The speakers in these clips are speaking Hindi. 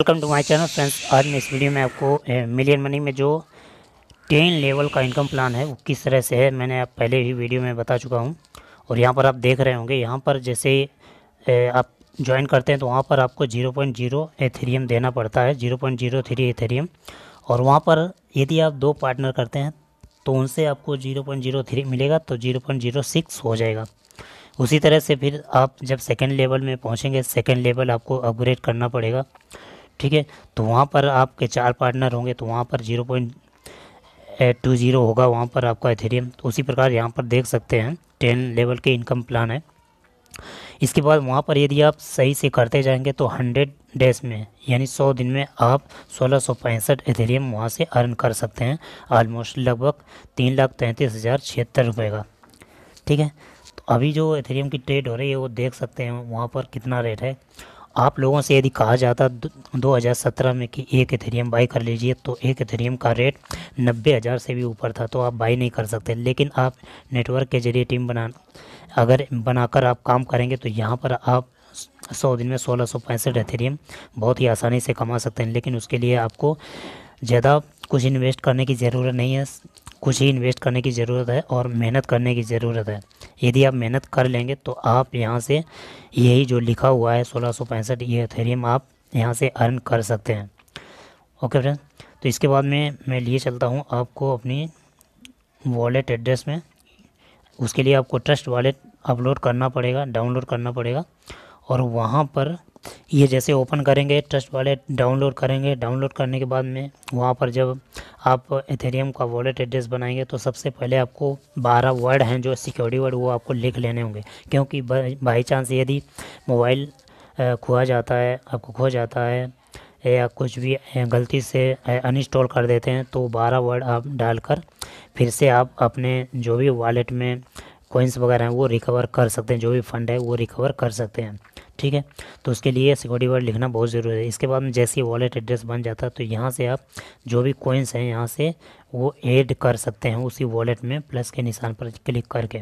welcome to my channel friends आज मैं इस वीडियो में आपको मिलियन मनी में जो टेन लेवल का इनकम प्लान है वो किस तरह से है मैंने आप पहले भी वीडियो में बता चुका हूं और यहां पर आप देख रहे होंगे यहां पर जैसे आप ज्वाइन करते हैं तो वहां पर आपको 0.0 एथेरियम देना पड़ता है 0.03 एथेरियम और वहाँ पर यदि आप दो पार्टनर करते हैं तो उनसे आपको जीरो मिलेगा तो जीरो हो जाएगा उसी तरह से फिर आप जब सेकेंड लेवल में पहुँचेंगे सेकेंड लेवल आपको अपग्रेड करना पड़ेगा ठीक है तो वहाँ पर आपके चार पार्टनर होंगे तो वहाँ पर zero point eight two zero होगा वहाँ पर आपका एथेरियम तो उसी प्रकार यहाँ पर देख सकते हैं टेन लेवल के इनकम प्लान है इसके बाद वहाँ पर यदि आप सही से करते जाएंगे तो हंड्रेड डेज में यानी सौ दिन में आप सोलह सौ पैंसठ एथेरियम वहाँ से अर्न कर सकते हैं आलमोस्ट लगभग तीन लाख तैंतीस हज़ार छिहत्तर रुपये का ठीक है तो अभी जो एथेरियम की ट्रेड हो रही है वो देख सकते हैं वहाँ पर कितना रेट है आप लोगों से यदि कहा जाता 2017 में कि एक एथेरियम बाई कर लीजिए तो एक एथेरियम का रेट नब्बे हज़ार से भी ऊपर था तो आप बाई नहीं कर सकते लेकिन आप नेटवर्क के जरिए टीम बना अगर बनाकर आप काम करेंगे तो यहाँ पर आप सौ दिन में सोलह सौ पैंसठ एथेरियम बहुत ही आसानी से कमा सकते हैं लेकिन उसके लिए आपको ज़्यादा कुछ इन्वेस्ट करने की ज़रूरत नहीं है कुछ ही इन्वेस्ट करने की ज़रूरत है और मेहनत करने की ज़रूरत है यदि आप मेहनत कर लेंगे तो आप यहाँ से यही जो लिखा हुआ है सोलह ये थेरियम आप यहाँ से अर्न कर सकते हैं ओके फ्रेंड तो इसके बाद में मैं लिए चलता हूँ आपको अपनी वॉलेट एड्रेस में उसके लिए आपको ट्रस्ट वॉलेट अपलोड करना पड़ेगा डाउनलोड करना पड़ेगा और वहाँ पर ये जैसे ओपन करेंगे ट्रस्ट वॉलेट डाउनलोड करेंगे डाउनलोड करने के बाद में वहाँ पर जब आप एथेरियम का वॉलेट एड्रेस बनाएंगे तो सबसे पहले आपको बारह वर्ड हैं जो सिक्योरिटी वर्ड वो आपको लिख लेने होंगे क्योंकि बाई चांस यदि मोबाइल खोआ जाता है आपको खो जाता है या कुछ भी गलती से अनइंस्टॉल कर देते हैं तो बारह वर्ड आप डालकर फिर से आप अपने जो भी वॉलेट में कोइंस वगैरह हैं वो रिकवर कर सकते हैं जो भी फ़ंड है वो रिकवर कर सकते हैं ठीक है तो उसके लिए सिक्योरिटी वर्ड लिखना बहुत ज़रूरी है इसके बाद में जैसे वॉलेट एड्रेस बन जाता है तो यहाँ से आप जो भी कोइंस हैं यहाँ से वो ऐड कर सकते हैं उसी वॉलेट में प्लस के निशान पर क्लिक करके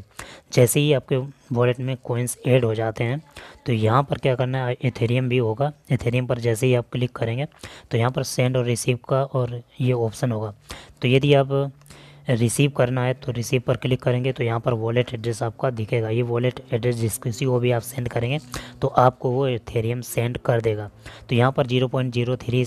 जैसे ही आपके वॉलेट में कोइंस ऐड हो जाते हैं तो यहाँ पर क्या करना है एथेरियम भी होगा एथेरियम पर जैसे ही आप क्लिक करेंगे तो यहाँ पर सेंड और रिसीव का और ये ऑप्शन होगा तो यदि आप रिसीव करना है तो रिसीव पर क्लिक करेंगे तो यहाँ पर वॉलेट एड्रेस आपका दिखेगा ये वॉलेट एड्रेस जिस किसी को भी आप सेंड करेंगे तो आपको वो थेरियम सेंड कर देगा तो यहाँ पर zero point zero three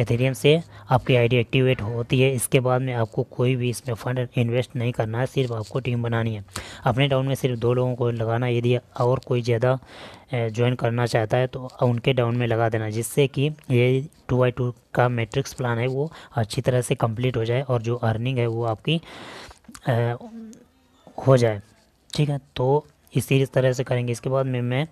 Ethereum से आपकी आईडी एक्टिवेट होती है इसके बाद में आपको कोई भी इसमें फंड इन्वेस्ट नहीं करना है सिर्फ आपको टीम बनानी है अपने डाउन में सिर्फ दो लोगों को लगाना यदि और कोई ज़्यादा ज्वाइन करना चाहता है तो उनके डाउन में लगा देना जिससे कि ये टू बाई टू का मेट्रिक्स प्लान है वो अच्छी तरह से कम्प्लीट हो जाए और जो अर्निंग है वो आपकी आ, हो जाए ठीक है तो इसी तरह से करेंगे इसके बाद में मैं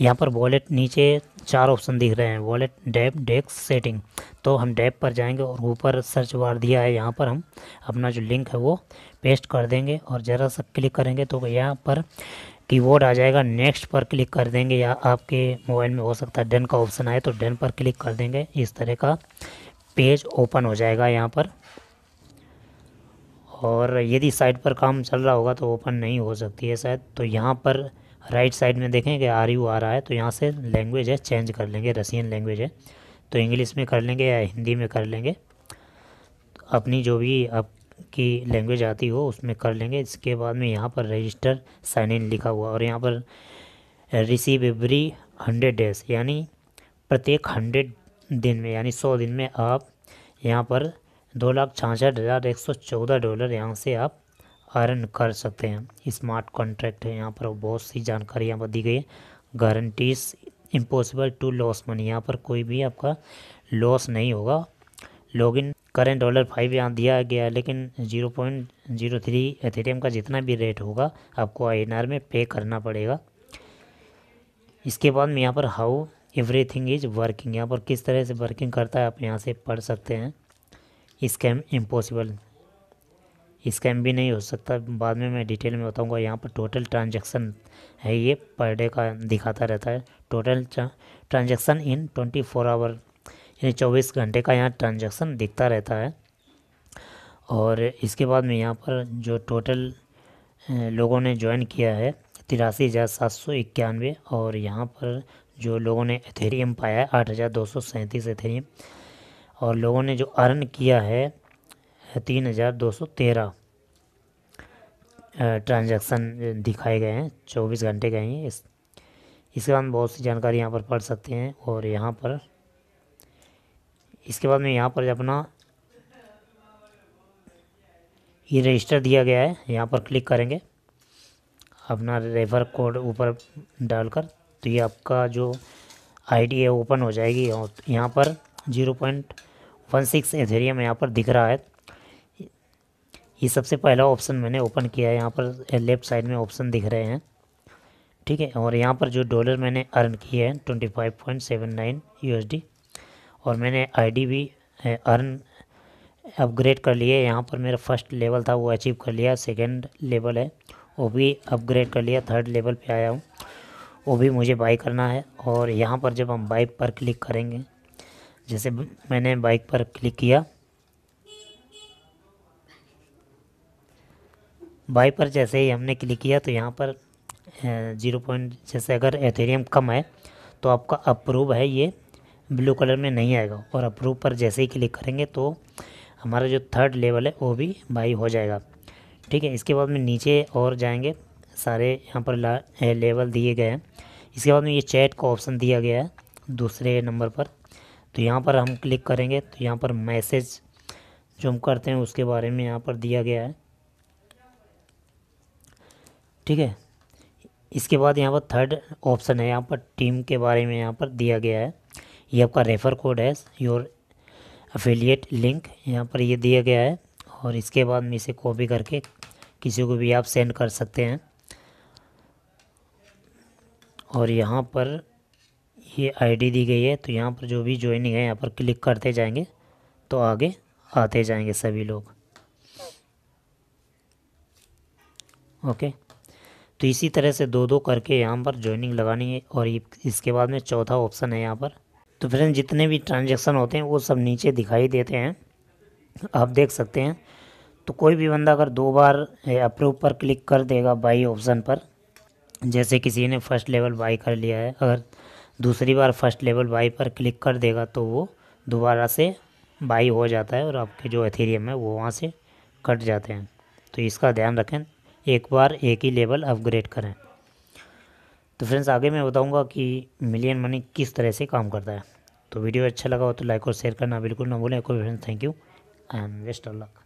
यहाँ पर वॉलेट नीचे चार ऑप्शन दिख रहे हैं वॉलेट डैप डेस्क सेटिंग तो हम डैप पर जाएंगे और ऊपर सर्च बार दिया है यहाँ पर हम अपना जो लिंक है वो पेस्ट कर देंगे और ज़रा सा क्लिक करेंगे तो यहाँ पर कीबोर्ड आ जाएगा नेक्स्ट पर क्लिक कर देंगे या आपके मोबाइल में हो सकता है डन का ऑप्शन आए तो डन पर क्लिक कर देंगे इस तरह का पेज ओपन हो जाएगा यहाँ पर और यदि साइड पर काम चल रहा होगा तो ओपन नहीं हो सकती है शायद तो यहाँ पर राइट साइड में देखें कि आर यू आ रहा है तो यहाँ से लैंग्वेज है चेंज कर लेंगे रसियन लैंग्वेज है तो इंग्लिश में कर लेंगे या हिंदी में कर लेंगे अपनी जो भी आपकी लैंग्वेज आती हो उसमें कर लेंगे इसके बाद में यहाँ पर रजिस्टर साइन इन लिखा हुआ और यहाँ पर रिसीव एवरी हंड्रेड डेज यानी प्रत्येक हंड्रेड दिन में यानी सौ दिन में आप यहाँ पर दो लाख छाछठ हज़ार एक सौ चौदह डॉलर यहाँ से आप अर्न कर सकते हैं स्मार्ट कॉन्ट्रैक्ट है यहाँ पर बहुत सी जानकारी यहाँ पर दी गई है guarantees impossible to loss money यहाँ पर कोई भी आपका लॉस नहीं होगा लॉगिन करेंट डॉलर फाइव यहाँ दिया गया है लेकिन zero point zero three Ethereum का जितना भी रेट होगा आपको आई में पे करना पड़ेगा इसके बाद में यहाँ पर हाउ एवरीथिंग इज़ वर्किंग यहाँ पर किस तरह से वर्किंग करता है आप यहाँ से पढ़ सकते हैं स्कैम इम्पॉसिबल स्कैम भी नहीं हो सकता बाद में मैं डिटेल में बताऊंगा यहाँ पर टोटल ट्रांजैक्शन है ये पर डे का दिखाता रहता है total transaction in twenty four hour यानी चौबीस घंटे का यहाँ ट्रांजैक्शन दिखता रहता है और इसके बाद में यहाँ पर जो टोटल लोगों ने ज्वाइन किया है तिरासी हज़ार सात सौ इक्यानवे और यहाँ पर जो लोगों ने एथेरियम पाया है आठ हज़ार दो सौ सैंतीस एथेरियम और लोगों ने जो अर्न किया है तीन हज़ार दो सौ तेरह ट्रांजेक्शन दिखाए गए हैं चौबीस घंटे के हैं इस इसके बाद बहुत सी जानकारी यहाँ पर पढ़ सकते हैं और यहाँ पर इसके बाद में यहाँ पर अपना ये रजिस्टर दिया गया है यहाँ पर क्लिक करेंगे अपना रेफर कोड ऊपर डालकर तो ये आपका जो आईडी है ओपन हो जाएगी और यहाँ पर zero point one six Ethereum यहाँ पर दिख रहा है ये सबसे पहला ऑप्शन मैंने ओपन किया है यहाँ पर लेफ़्ट साइड में ऑप्शन दिख रहे हैं ठीक है और यहाँ पर जो डॉलर मैंने अर्न किए हैं twenty five point seven nine U और मैंने आईडी भी अर्न अपग्रेड कर लिए यहाँ पर मेरा फर्स्ट लेवल था वो अचीव कर लिया सेकेंड लेवल है वो भी अपग्रेड कर लिया थर्ड लेवल पर आया हूँ वो भी मुझे बाई करना है और यहाँ पर जब हम बाई पर क्लिक करेंगे जैसे मैंने बाइक पर क्लिक किया बाइक पर जैसे ही हमने क्लिक किया तो यहाँ पर ज़ीरो पॉइंट जैसे अगर एथेरियम कम है तो आपका अप्रूव है ये ब्लू कलर में नहीं आएगा और अप्रूव पर जैसे ही क्लिक करेंगे तो हमारा जो थर्ड लेवल है वो भी बाई हो जाएगा ठीक है इसके बाद में नीचे और जाएंगे सारे यहाँ पर लेवल दिए गए हैं इसके बाद में ये चैट का ऑप्शन दिया गया है दूसरे नंबर पर तो यहाँ पर हम क्लिक करेंगे तो यहाँ पर मैसेज जो हम करते हैं उसके बारे में यहाँ पर दिया गया है ठीक है इसके बाद यहाँ पर थर्ड ऑप्शन है यहाँ पर टीम के बारे में यहाँ पर दिया गया है ये आपका रेफ़र कोड है योर अफिलिएट लिंक यहाँ पर ये दिया गया है और इसके बाद में इसे कॉपी करके किसी को भी आप सेंड कर सकते हैं और यहाँ पर ये आईडी दी गई है तो यहाँ पर जो भी ज्वाइनिंग है यहाँ पर क्लिक करते जाएंगे तो आगे आते जाएंगे सभी लोग ओके तो इसी तरह से दो दो करके यहाँ पर ज्वाइनिंग लगानी है और इसके बाद में चौथा ऑप्शन है यहाँ पर तो फ्रेंड जितने भी ट्रांजेक्शन होते हैं वो सब नीचे दिखाई देते हैं आप देख सकते हैं तो कोई भी बंदा अगर दो बार अप्रूव पर क्लिक कर देगा बाई ऑप्शन पर जैसे किसी ने फर्स्ट लेवल बाई कर लिया है अगर दूसरी बार फर्स्ट लेवल बाई पर क्लिक कर देगा तो वो दोबारा से बाई हो जाता है और आपके जो एथेरियम है वो वहाँ से कट जाते हैं तो इसका ध्यान रखें एक बार एक ही लेवल अपग्रेड करें तो फ्रेंड्स आगे मैं बताऊंगा कि मिलियन मनी किस तरह से काम करता है तो वीडियो अच्छा लगा हो तो लाइक और शेयर करना बिल्कुल ना भूलें कोई friends thank you and best of luck